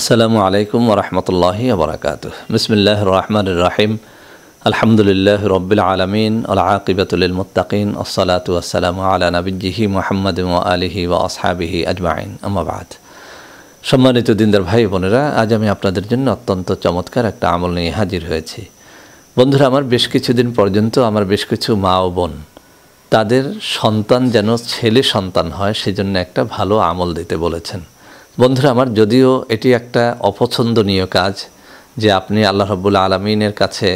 আসসালামু আলাইকুম ওরহমতুল্লাহি আবরাকাত বিসমিল্লাহ রহমান রাহিম আলহামদুলিল্লাহ রবিল আলমিন আলআকিবতুল মুতাকিন আসসালাতু আসসালামু আলা নবীজিহি মোহাম্মদ আলিহি ও আসহাবিহি আজমাইন আমাবাদ সম্মানিত দিনদার ভাই বোনেরা আজ আমি আপনাদের জন্য অত্যন্ত চমৎকার একটা আমল নিয়ে হাজির হয়েছি বন্ধুরা আমার বেশ কিছুদিন পর্যন্ত আমার বেশ কিছু মা ও বোন তাদের সন্তান যেন ছেলে সন্তান হয় সেজন্য একটা ভালো আমল দিতে বলেছেন বন্ধুরা আমার যদিও এটি একটা অপছন্দনীয় কাজ যে আপনি আল্লাহ রব্বুল আলমিনের কাছে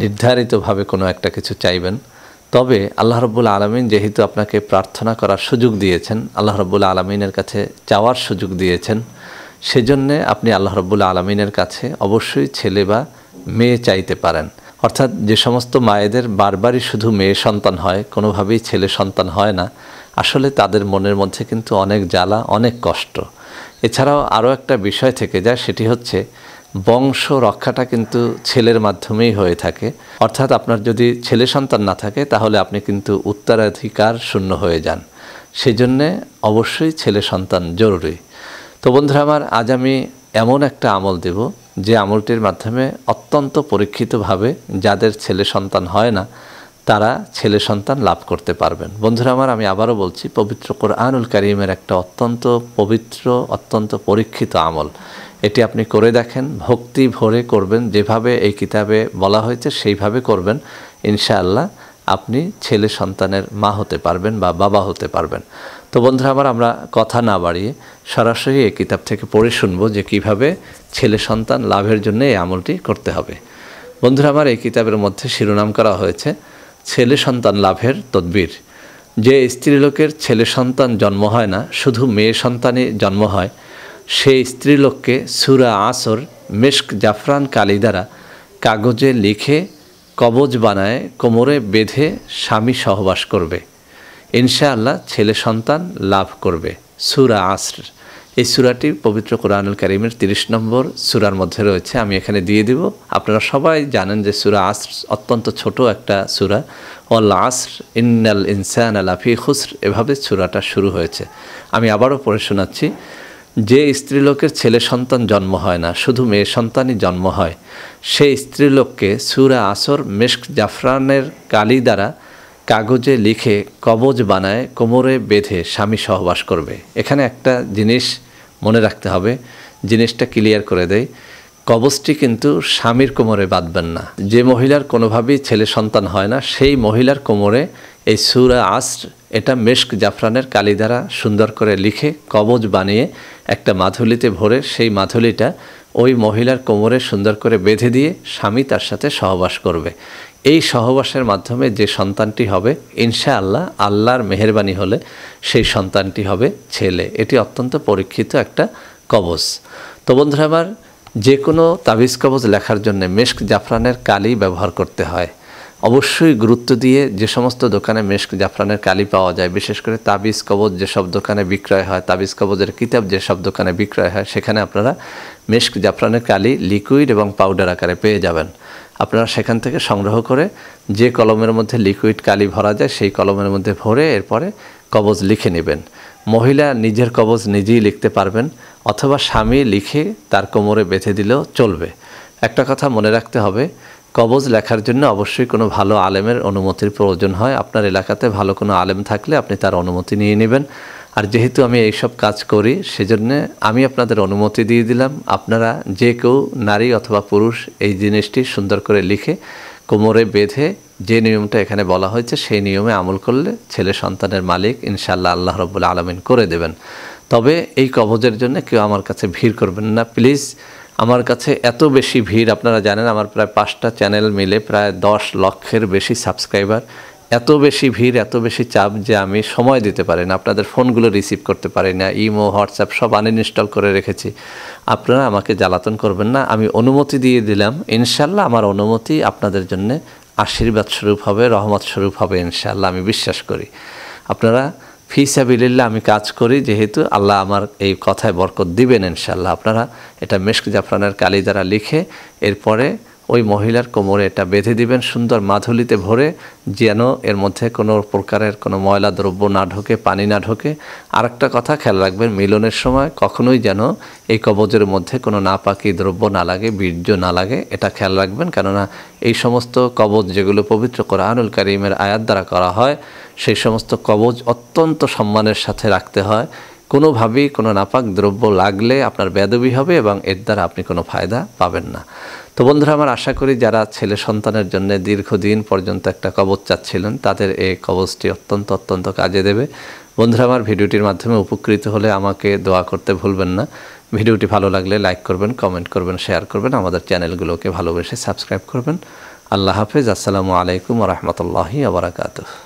নির্ধারিতভাবে কোনো একটা কিছু চাইবেন তবে আল্লাহ রব্বুল আলমিন যেহেতু আপনাকে প্রার্থনা করার সুযোগ দিয়েছেন আল্লাহ রব্বুল আলমিনের কাছে চাওয়ার সুযোগ দিয়েছেন সেজন্যে আপনি আল্লাহ রব্বুল আলমিনের কাছে অবশ্যই ছেলে বা মেয়ে চাইতে পারেন অর্থাৎ যে সমস্ত মায়েদের বারবারই শুধু মেয়ে সন্তান হয় কোনোভাবেই ছেলে সন্তান হয় না আসলে তাদের মনের মধ্যে কিন্তু অনেক জ্বালা অনেক কষ্ট এছাড়াও আরও একটা বিষয় থেকে যায় সেটি হচ্ছে বংশ রক্ষাটা কিন্তু ছেলের মাধ্যমেই হয়ে থাকে অর্থাৎ আপনার যদি ছেলে সন্তান না থাকে তাহলে আপনি কিন্তু উত্তরাধিকার শূন্য হয়ে যান সেজন্যে অবশ্যই ছেলে সন্তান জরুরি তো বন্ধুরা আমার আজ আমি এমন একটা আমল দেব যে আমলটির মাধ্যমে অত্যন্ত পরীক্ষিতভাবে যাদের ছেলে সন্তান হয় না তারা ছেলে সন্তান লাভ করতে পারবেন বন্ধুরা আমার আমি আবারও বলছি পবিত্র কোরআনুল করিমের একটা অত্যন্ত পবিত্র অত্যন্ত পরীক্ষিত আমল এটি আপনি করে দেখেন ভক্তি ভরে করবেন যেভাবে এই কিতাবে বলা হয়েছে সেইভাবে করবেন ইনশাআল্লাহ আপনি ছেলে সন্তানের মা হতে পারবেন বা বাবা হতে পারবেন তো বন্ধুরা আমার আমরা কথা না বাড়িয়ে সরাসরি এই কিতাব থেকে পড়ে শুনবো যে কিভাবে ছেলে সন্তান লাভের জন্য এই আমলটি করতে হবে বন্ধুরা আমার এই কিতাবের মধ্যে শিরোনাম করা হয়েছে ছেলে সন্তান লাভের তদ্বির যে স্ত্রীলোকের ছেলে সন্তান জন্ম হয় না শুধু মেয়ে সন্তানে জন্ম হয় সেই স্ত্রীলোককে সুরা আসর মেস্ক জাফরান কালি দ্বারা কাগজে লিখে কবজ বানায় কোমরে বেঁধে স্বামী সহবাস করবে ইনশাআল্লাহ ছেলে সন্তান লাভ করবে সুরা আসর এই সুরাটি পবিত্র কোরআনুল করিমের তিরিশ নম্বর সুরার মধ্যে রয়েছে আমি এখানে দিয়ে দিব আপনারা সবাই জানেন যে সুরা আস অত্যন্ত ছোট একটা সুরা অল আসর ইন্নাল ইনসান আফি খুসর এভাবে সুরাটা শুরু হয়েছে আমি আবারও পড়ে শোনাচ্ছি যে স্ত্রীলোকের ছেলে সন্তান জন্ম হয় না শুধু মেয়ে সন্তানই জন্ম হয় সেই স্ত্রীলোককে সুরা আসর মেশক জাফরানের কালি দ্বারা কাগজে লিখে কবজ বানায় কোমরে বেঁধে স্বামী সহবাস করবে এখানে একটা জিনিস মনে রাখতে হবে জিনিসটা ক্লিয়ার করে দেয় কবচটি কিন্তু স্বামীর কোমরে বাঁধবেন না যে মহিলার কোনোভাবেই ছেলে সন্তান হয় না সেই মহিলার কোমরে এই সুরা আস্ট এটা মেশক জাফরানের কালি দ্বারা সুন্দর করে লিখে কবজ বানিয়ে একটা মাথুলিতে ভরে সেই মাথুলিটা ওই মহিলার কোমরে সুন্দর করে বেঁধে দিয়ে স্বামী তার সাথে সহবাস করবে এই সহবাসের মাধ্যমে যে সন্তানটি হবে ইনশা আল্লাহ আল্লাহর মেহরবানি হলে সেই সন্তানটি হবে ছেলে এটি অত্যন্ত পরীক্ষিত একটা কবজ তো বন্ধুরা আমার যে কোনো তাবিজ কবজ লেখার জন্য মেস্ক জাফরানের কালি ব্যবহার করতে হয় অবশ্যই গুরুত্ব দিয়ে যে সমস্ত দোকানে মেশ জাফরানের কালি পাওয়া যায় বিশেষ করে তাবিজ কবজ যেসব দোকানে বিক্রয় হয় তাবিজ কবজের কিতাব যেসব দোকানে বিক্রয় হয় সেখানে আপনারা মেশক জাফরানের কালি লিকুইড এবং পাউডার আকারে পেয়ে যাবেন আপনারা সেখান থেকে সংগ্রহ করে যে কলমের মধ্যে লিকুইড কালি ভরা যায় সেই কলমের মধ্যে ভরে এরপরে কবজ লিখে নেবেন মহিলা নিজের কবজ নিজেই লিখতে পারবেন অথবা স্বামী লিখে তার কোমরে বেঁধে দিলেও চলবে একটা কথা মনে রাখতে হবে কবজ লেখার জন্য অবশ্যই কোনো ভালো আলেমের অনুমতির প্রয়োজন হয় আপনার এলাকাতে ভালো কোনো আলেম থাকলে আপনি তার অনুমতি নিয়ে নেবেন আর যেহেতু আমি এইসব কাজ করি সেজন্য আমি আপনাদের অনুমতি দিয়ে দিলাম আপনারা যে কেউ নারী অথবা পুরুষ এই জিনিসটি সুন্দর করে লিখে কোমরে বেঁধে যে নিয়মটা এখানে বলা হয়েছে সেই নিয়মে আমল করলে ছেলে সন্তানের মালিক ইনশাল্লাহ আল্লাহ রবুল্লা আলমিন করে দেবেন তবে এই কবজের জন্য কেউ আমার কাছে ভিড় করবেন না প্লিজ আমার কাছে এত বেশি ভিড় আপনারা জানেন আমার প্রায় পাঁচটা চ্যানেল মিলে প্রায় দশ লক্ষের বেশি সাবস্ক্রাইবার এত বেশি ভিড় এত বেশি চাপ যে আমি সময় দিতে পারি না আপনাদের ফোনগুলো রিসিভ করতে পারি না ইমো হোয়াটসঅ্যাপ সব আনইনস্টল করে রেখেছি আপনারা আমাকে জ্বালাতন করবেন না আমি অনুমতি দিয়ে দিলাম ইনশাল্লাহ আমার অনুমতি আপনাদের জন্য আশীর্বাদ স্বরূপ হবে রহমত স্বরূপ হবে ইনশাল্লাহ আমি বিশ্বাস করি আপনারা ফিসাবিল্লা আমি কাজ করি যেহেতু আল্লাহ আমার এই কথায় বরকত দিবেন ইনশাল্লাহ আপনারা এটা মেশক জাফরানের কালিদারা লিখে এরপরে ওই মহিলার কোমরে এটা বেঁধে দিবেন সুন্দর মাধুলিতে ভরে যেন এর মধ্যে কোনো প্রকারের কোনো ময়লা দ্রব্য না ঢোকে পানি না ঢোকে আরেকটা কথা খেয়াল রাখবেন মিলনের সময় কখনোই যেন এই কবজের মধ্যে কোনো নাপাকি দ্রব্য না লাগে বীর্য না লাগে এটা খেয়াল রাখবেন কেননা এই সমস্ত কবজ যেগুলো পবিত্র কোরআনুল করিমের আয়াত দ্বারা করা হয় সেই সমস্ত কবজ অত্যন্ত সম্মানের সাথে রাখতে হয় কোনোভাবেই কোনো নাপাক দ্রব্য লাগলে আপনার বেদবি হবে এবং এর দ্বারা আপনি কোনো ফায়দা পাবেন না তো বন্ধুরা আমার আশা করি যারা ছেলে সন্তানের জন্য দীর্ঘদিন পর্যন্ত একটা কবচ চাচ্ছিলেন তাদের এই কবচটি অত্যন্ত অত্যন্ত কাজে দেবে বন্ধুরা আমার ভিডিওটির মাধ্যমে উপকৃত হলে আমাকে দোয়া করতে ভুলবেন না ভিডিওটি ভালো লাগলে লাইক করবেন কমেন্ট করবেন শেয়ার করবেন আমাদের চ্যানেলগুলোকে ভালোবেসে সাবস্ক্রাইব করবেন আল্লাহ হাফেজ আসসালামু আলাইকুম রহমতুল্লাহি আবরাকাতুহ